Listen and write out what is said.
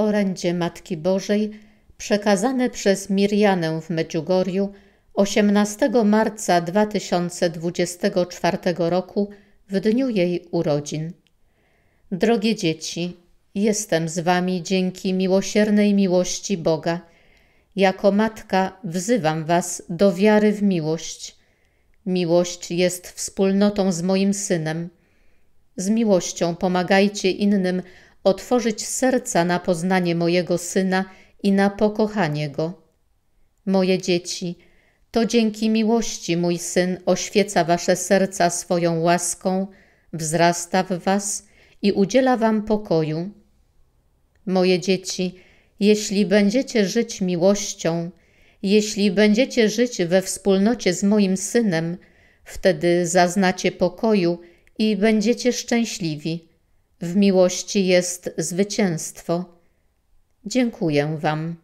orędzie Matki Bożej przekazane przez Mirianę w Medjugorju 18 marca 2024 roku w dniu jej urodzin. Drogie dzieci, jestem z wami dzięki miłosiernej miłości Boga. Jako matka wzywam was do wiary w miłość. Miłość jest wspólnotą z moim synem. Z miłością pomagajcie innym otworzyć serca na poznanie mojego Syna i na pokochanie Go. Moje dzieci, to dzięki miłości mój Syn oświeca wasze serca swoją łaską, wzrasta w was i udziela wam pokoju. Moje dzieci, jeśli będziecie żyć miłością, jeśli będziecie żyć we wspólnocie z moim Synem, wtedy zaznacie pokoju i będziecie szczęśliwi. W miłości jest zwycięstwo. Dziękuję Wam.